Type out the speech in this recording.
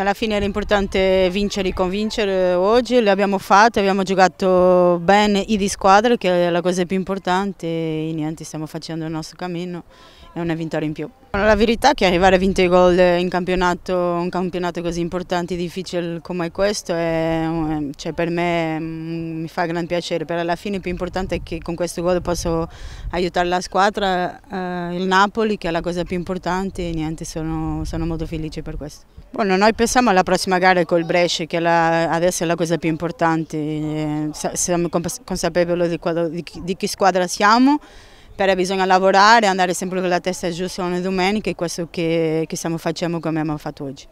Alla fine era importante vincere e convincere oggi, le abbiamo fatte, abbiamo giocato bene e di squadra che è la cosa più importante e niente, stiamo facendo il nostro cammino è una vittoria in più. La verità è che arrivare a 20 gol in campionato, un campionato così importante e difficile come questo è, cioè per me mm, mi fa gran piacere, però alla fine il più importante è che con questo gol posso aiutare la squadra, eh, il Napoli che è la cosa più importante e niente, sono, sono molto felice per questo. Bueno, noi pensiamo alla prossima gara col Brescia, che la, adesso è la cosa più importante. Eh, siamo consapevoli di, quadro, di, di che squadra siamo, però bisogna lavorare, andare sempre con la testa giusta ogni domenica e questo che, che stiamo facendo come abbiamo fatto oggi.